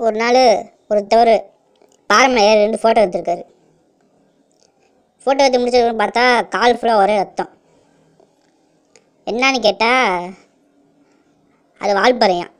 ஒரு நாள் ஒருத்தவர் பாரம்பரிய ரெண்டு ஃபோட்டோ எடுத்திருக்காரு ஃபோட்டோ எடுத்து முடிச்சதுக்கப்புறம் பார்த்தா கால் ஃபுல்லாக ஒரே ரத்தம் என்னன்னு கேட்டால் அது வால்பறையான்